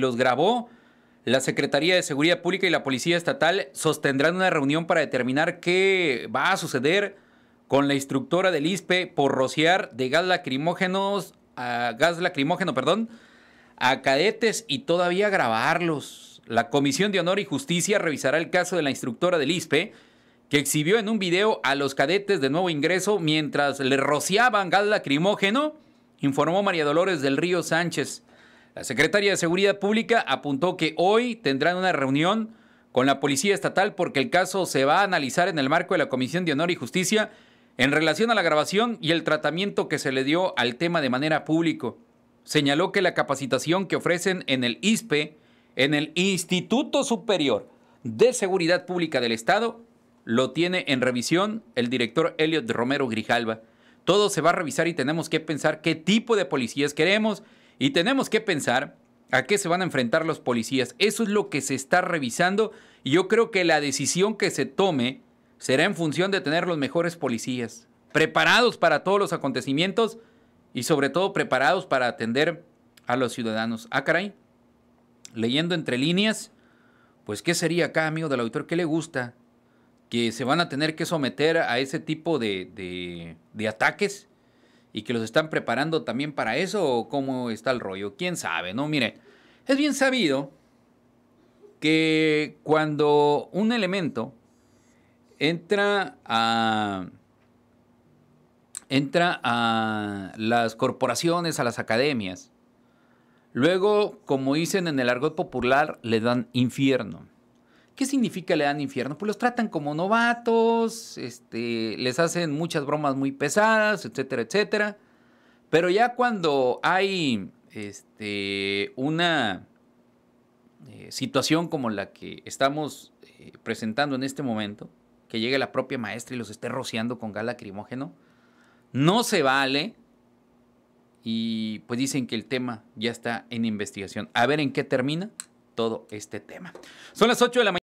los grabó. La Secretaría de Seguridad Pública y la Policía Estatal sostendrán una reunión para determinar qué va a suceder con la instructora del ISPE por rociar de gas lacrimógenos, a gas lacrimógeno, perdón, a cadetes y todavía grabarlos. La Comisión de Honor y Justicia revisará el caso de la instructora del ISPE que exhibió en un video a los cadetes de nuevo ingreso mientras le rociaban gas lacrimógeno, informó María Dolores del Río Sánchez. La secretaria de Seguridad Pública apuntó que hoy tendrán una reunión con la Policía Estatal porque el caso se va a analizar en el marco de la Comisión de Honor y Justicia en relación a la grabación y el tratamiento que se le dio al tema de manera público. Señaló que la capacitación que ofrecen en el ISPE, en el Instituto Superior de Seguridad Pública del Estado, lo tiene en revisión el director Elliot Romero Grijalva. Todo se va a revisar y tenemos que pensar qué tipo de policías queremos, y tenemos que pensar a qué se van a enfrentar los policías. Eso es lo que se está revisando y yo creo que la decisión que se tome será en función de tener los mejores policías, preparados para todos los acontecimientos y sobre todo preparados para atender a los ciudadanos. Ah, caray, leyendo entre líneas, pues ¿qué sería acá, amigo del auditor? ¿Qué le gusta? ¿Que se van a tener que someter a ese tipo de, de ataques? y que los están preparando también para eso o cómo está el rollo. ¿Quién sabe? No, mire, es bien sabido que cuando un elemento entra a entra a las corporaciones, a las academias, luego, como dicen en el argot popular, le dan infierno. ¿Qué significa le dan infierno? Pues los tratan como novatos, este, les hacen muchas bromas muy pesadas, etcétera, etcétera. Pero ya cuando hay este, una eh, situación como la que estamos eh, presentando en este momento, que llegue la propia maestra y los esté rociando con gas lacrimógeno, no se vale. Y pues dicen que el tema ya está en investigación. A ver en qué termina todo este tema. Son las 8 de la mañana.